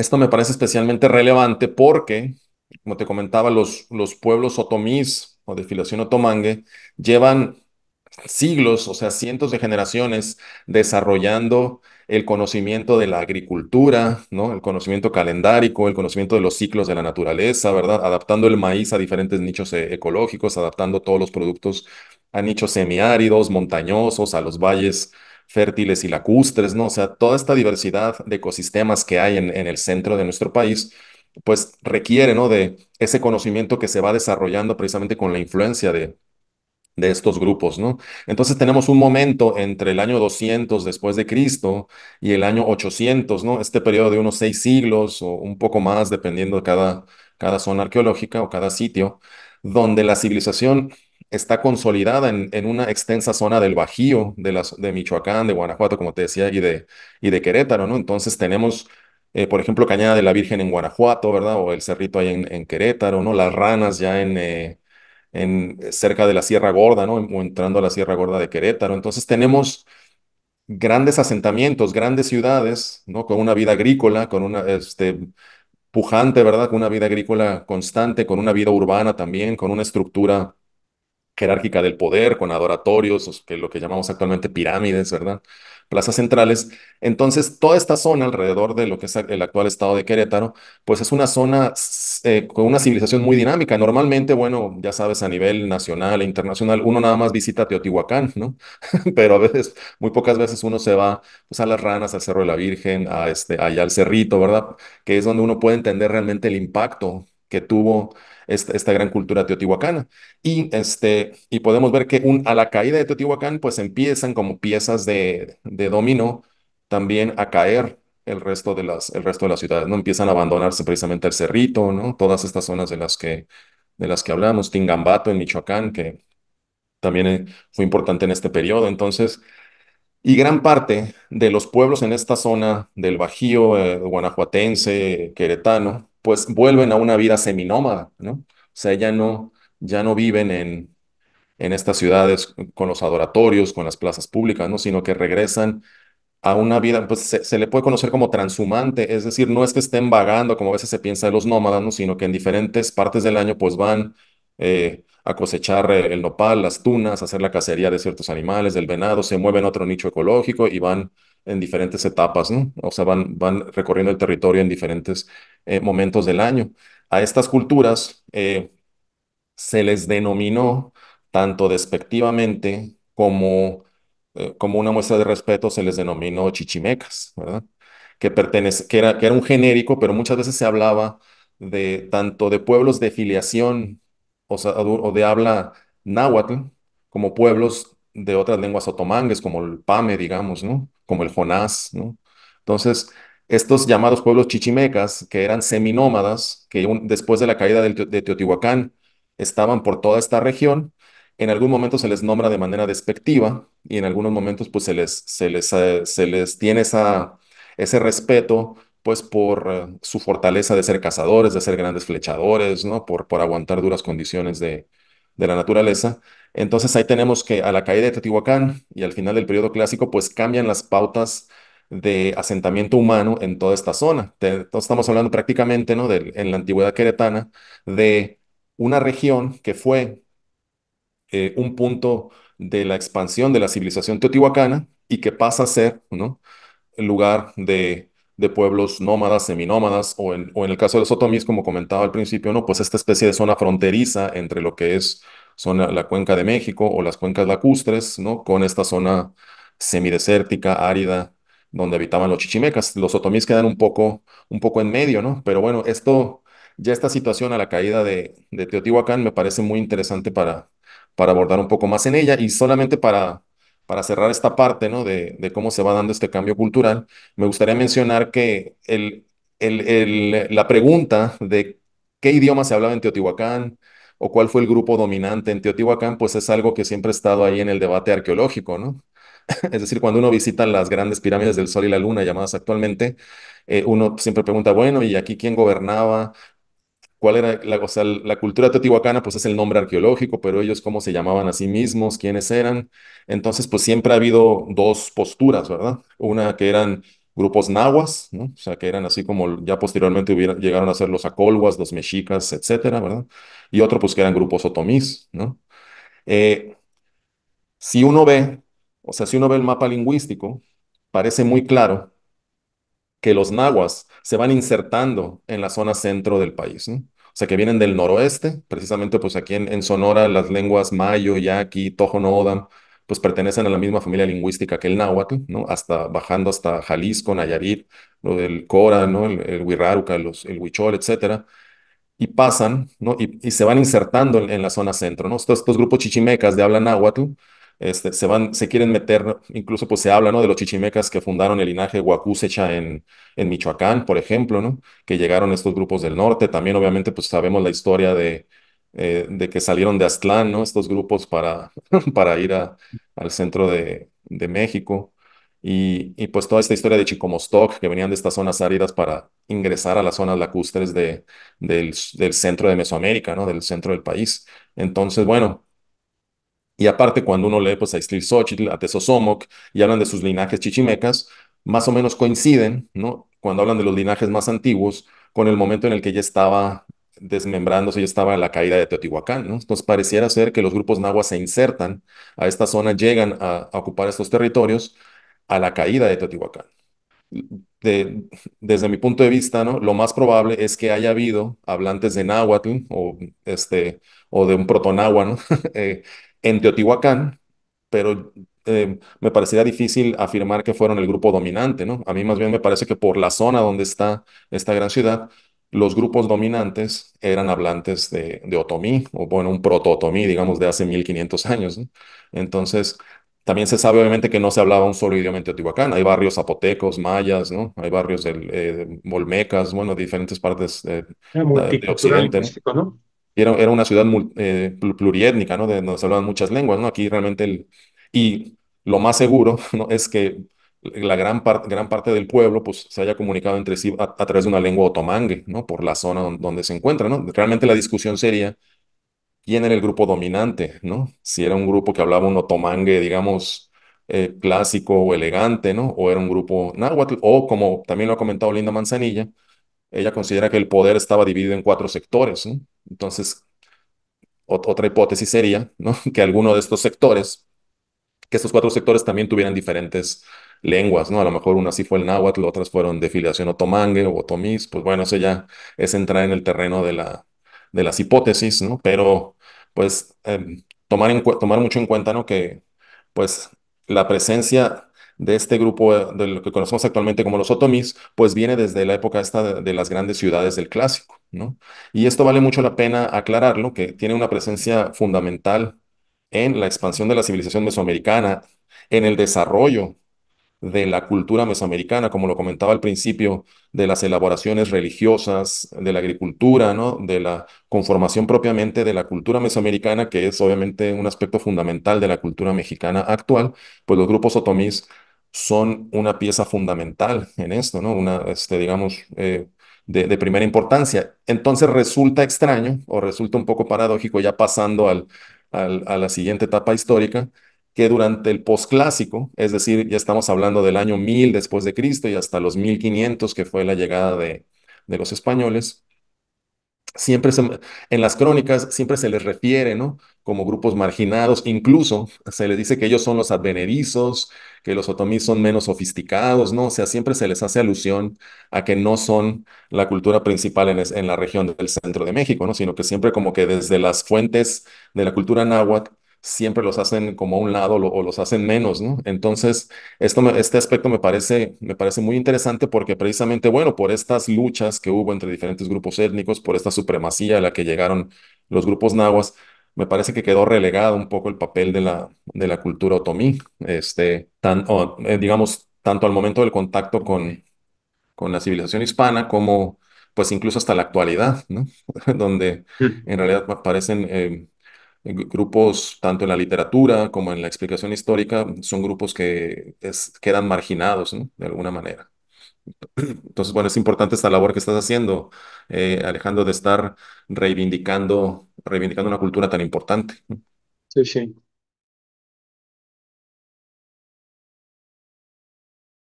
Esto me parece especialmente relevante porque, como te comentaba, los, los pueblos otomís o de filación otomangue llevan siglos, o sea, cientos de generaciones desarrollando el conocimiento de la agricultura, ¿no? El conocimiento calendárico, el conocimiento de los ciclos de la naturaleza, ¿verdad? Adaptando el maíz a diferentes nichos eh, ecológicos, adaptando todos los productos a nichos semiáridos, montañosos, a los valles fértiles y lacustres, ¿no? O sea, toda esta diversidad de ecosistemas que hay en, el centro de nuestro país, pues requiere, ¿no? De ese conocimiento que se va desarrollando precisamente con la influencia de, de estos grupos, ¿no? Entonces tenemos un momento entre el año 200 después de Cristo y el año 800, ¿no? Este periodo de unos seis siglos o un poco más, dependiendo de cada, cada zona arqueológica o cada sitio, donde la civilización está consolidada en, en, una extensa zona del Bajío, de, las, de Michoacán, de Guanajuato, como te decía, y de, y de Querétaro, ¿no? Entonces tenemos, eh, por ejemplo, Cañada de la Virgen en Guanajuato, ¿verdad? O el Cerrito ahí en, Querétaro, ¿no? Las ranas ya en, eh, en, eh, cerca de la Sierra Gorda, ¿no? entrando a la Sierra Gorda de Querétaro. Entonces tenemos grandes asentamientos, grandes ciudades, ¿no? Con una vida agrícola, con una, este, pujante, ¿verdad? Con una vida agrícola constante, con una vida urbana también, con una estructura jerárquica del poder, con adoratorios, que lo que llamamos actualmente pirámides, ¿verdad? Plazas centrales. Entonces, toda esta zona alrededor de lo que es el actual estado de Querétaro, pues es una zona eh, con una civilización muy dinámica. Normalmente, bueno, ya sabes, a nivel nacional e internacional, uno nada más visita Teotihuacán, ¿no? Pero a veces, muy pocas veces uno se va pues, a las ranas, al Cerro de la Virgen, a este, allá al Cerrito, ¿verdad? Que es donde uno puede entender realmente el impacto que tuvo esta, gran cultura teotihuacana. Y, este, y podemos ver que a la caída de Teotihuacán, pues empiezan como piezas de, de dominó también a caer el resto de las, el resto de las ciudades, ¿no? Empiezan a abandonarse precisamente el Cerrito, ¿no? Todas estas zonas de las que, de las que hablamos, Tingambato en Michoacán, que también eh, fue importante en este periodo. Entonces, y gran parte de los pueblos en esta zona del Bajío, eh, guanajuatense, queretano, pues vuelven a una vida seminómada, ¿no? O sea, ya no, ya no viven en, en estas ciudades con los adoratorios, con las plazas públicas, ¿no? Sino que regresan a una vida, pues se, le puede conocer como transhumante, es decir, no es que estén vagando como a veces se piensa de los nómadas, ¿no? sino que en diferentes partes del año pues van eh, a cosechar eh, el nopal, las tunas, hacer la cacería de ciertos animales, del venado, se mueven a otro nicho ecológico y van en diferentes etapas, ¿no? O sea, van, van recorriendo el territorio en diferentes eh, momentos del año. A estas culturas eh, se les denominó tanto despectivamente como, eh, como una muestra de respeto, se les denominó chichimecas, ¿verdad? Que, pertenece, que, era, que era un genérico, pero muchas veces se hablaba de tanto de pueblos de filiación o, o de habla náhuatl como pueblos de otras lenguas otomangues, como el Pame, digamos, ¿no? Como el Jonás, ¿no? Entonces, estos llamados pueblos chichimecas, que eran seminómadas, que después de la caída de, Teotihuacán estaban por toda esta región, en algún momento se les nombra de manera despectiva y en algunos momentos pues se les, se les, eh, se les tiene esa, ese respeto pues por eh, su fortaleza de ser cazadores, de ser grandes flechadores, ¿no? Por, por aguantar duras condiciones de, de la naturaleza. Entonces ahí tenemos que a la caída de Teotihuacán y al final del periodo clásico pues cambian las pautas de asentamiento humano en toda esta zona. estamos hablando prácticamente ¿no? en la antigüedad queretana de una región que fue eh, un punto de la expansión de la civilización teotihuacana y que pasa a ser ¿no? el lugar de, pueblos nómadas, seminómadas, o en, o en el caso de los otomíes, como comentaba al principio, ¿no? pues esta especie de zona fronteriza entre lo que es zona, la cuenca de México o las cuencas lacustres, ¿no? con esta zona semidesértica, árida, donde habitaban los chichimecas. Los otomíes quedan un poco, un poco en medio, ¿no? Pero bueno, esto, ya esta situación a la caída de, Teotihuacán me parece muy interesante para, para abordar un poco más en ella y solamente para, para cerrar esta parte, ¿no? De, cómo se va dando este cambio cultural, me gustaría mencionar que el, la pregunta de qué idioma se hablaba en Teotihuacán, o cuál fue el grupo dominante en Teotihuacán, pues es algo que siempre ha estado ahí en el debate arqueológico, ¿no? Es decir, cuando uno visita las grandes pirámides del Sol y la Luna, llamadas actualmente, eh, uno siempre pregunta, bueno, ¿y aquí quién gobernaba? ¿Cuál era la, cultura teotihuacana? Pues es el nombre arqueológico, pero ellos cómo se llamaban a sí mismos, quiénes eran. Entonces, pues siempre ha habido dos posturas, ¿verdad? Una que eran grupos nahuas, ¿no? O sea, que eran así como ya posteriormente llegaron a ser los acolhuas, los mexicas, etcétera, ¿verdad? Y otro, pues que eran grupos otomís, ¿no? Eh, si uno ve o sea, si uno ve el mapa lingüístico, parece muy claro que los nahuas se van insertando en la zona centro del país. ¿no? O sea, que vienen del noroeste, precisamente pues aquí en, Sonora las lenguas mayo, yaqui, tojo, nodam, pues pertenecen a la misma familia lingüística que el náhuatl, ¿no? Hasta bajando hasta Jalisco, Nayarit, lo del Cora, ¿no? El, el los, el Huichol, etcétera y pasan, ¿no? Y, se van insertando en, la zona centro, ¿no? Estos, estos, grupos chichimecas de habla náhuatl este, se van, se quieren meter, incluso pues se habla, ¿no? De los chichimecas que fundaron el linaje Huacúsecha en, en Michoacán, por ejemplo, ¿no? Que llegaron estos grupos del norte. También, obviamente, pues sabemos la historia de, eh, de que salieron de Aztlán, ¿no? Estos grupos para, para ir al centro de, México. Y, y, pues toda esta historia de Chicomostoc, que venían de estas zonas áridas para ingresar a las zonas lacustres de, del, centro de Mesoamérica, ¿no? Del centro del país. Entonces, bueno, y aparte, cuando uno lee pues, a Xochitl, a Tesozomoc, y hablan de sus linajes chichimecas, más o menos coinciden, ¿no? Cuando hablan de los linajes más antiguos, con el momento en el que ya estaba desmembrándose, ya estaba la caída de Teotihuacán, ¿no? Entonces pareciera ser que los grupos nahuas se insertan a esta zona, llegan a, ocupar estos territorios a la caída de Teotihuacán. desde mi punto de vista, ¿no? lo más probable es que haya habido hablantes de náhuatl o, este, o de un protonáhuatl ¿no? Eh, en Teotihuacán, pero eh, me parecería difícil afirmar que fueron el grupo dominante, ¿no? A mí más bien me parece que por la zona donde está esta gran ciudad, los grupos dominantes eran hablantes de, otomí, o bueno, un proto-otomí, digamos, de hace 1500 años. ¿no? Entonces, también se sabe obviamente que no se hablaba un solo idioma en Teotihuacán. Hay barrios zapotecos, mayas, ¿no? Hay barrios del, eh, bueno, diferentes partes eh, ah, de, Occidente. ¿no? era, una ciudad eh, plurietnica, ¿no? De, donde se hablaban muchas lenguas, ¿no? Aquí realmente el... Y lo más seguro, ¿no? Es que la gran, parte, gran parte del pueblo pues, se haya comunicado entre sí a, través de una lengua otomangue, ¿no? Por la zona donde, se encuentra, ¿no? Realmente la discusión sería quién era el grupo dominante, ¿no? Si era un grupo que hablaba un otomangue, digamos, eh, clásico o elegante, ¿no? O era un grupo náhuatl, o como también lo ha comentado Linda Manzanilla, ella considera que el poder estaba dividido en cuatro sectores. ¿no? Entonces, otra hipótesis sería ¿no? que alguno de estos sectores, que estos cuatro sectores también tuvieran diferentes lenguas, ¿no? A lo mejor una sí fue el náhuatl, otras fueron de filiación otomangue o otomís, pues bueno, eso ya es entrar en el terreno de, la, de las hipótesis, ¿no? Pero, pues, em, tomar, tomar mucho en cuenta, ¿no? Que, pues, la presencia de este grupo eh, de lo que conocemos actualmente como los Otomis, pues viene desde la época esta de, las grandes ciudades del clásico, ¿no? Y esto vale mucho la pena aclararlo, que tiene una presencia fundamental en la expansión de la civilización mesoamericana, en el desarrollo de la cultura mesoamericana, como lo comentaba al principio, de las elaboraciones religiosas, de la agricultura, ¿no? de la conformación propiamente de la cultura mesoamericana, que es obviamente un aspecto fundamental de la cultura mexicana actual, pues los grupos otomís son una pieza fundamental en esto, ¿no? Una, este, digamos, eh, de, primera importancia. Entonces resulta extraño o resulta un poco paradójico, ya pasando a la siguiente etapa histórica, que durante el posclásico, es decir, ya estamos hablando del año 1000 después de Cristo y hasta los 1500, que fue la llegada de, de los españoles, siempre en las crónicas siempre se les refiere, ¿no? Como grupos marginados, incluso se les dice que ellos son los advenedizos, que los otomíes son menos sofisticados, ¿no? O sea, siempre se les hace alusión a que no son la cultura principal en, la región del centro de México, ¿no? Sino que siempre como que desde las fuentes de la cultura náhuatl siempre los hacen como a un lado o los hacen menos, ¿no? Entonces, esto este aspecto me parece, me parece muy interesante porque precisamente, bueno, por estas luchas que hubo entre diferentes grupos étnicos, por esta supremacía a la que llegaron los grupos náhuatl, me parece que quedó relegado un poco el papel de la, de la cultura otomí, este, eh, digamos, tanto al momento del contacto con, con la civilización hispana como pues incluso hasta la actualidad, donde en realidad aparecen em, grupos tanto en la literatura como en la explicación histórica, son grupos que quedan marginados de alguna manera. Entonces, bueno, es importante esta labor que estás haciendo, eh, Alejandro, de estar reivindicando, reivindicando una cultura tan importante. Sí, sí.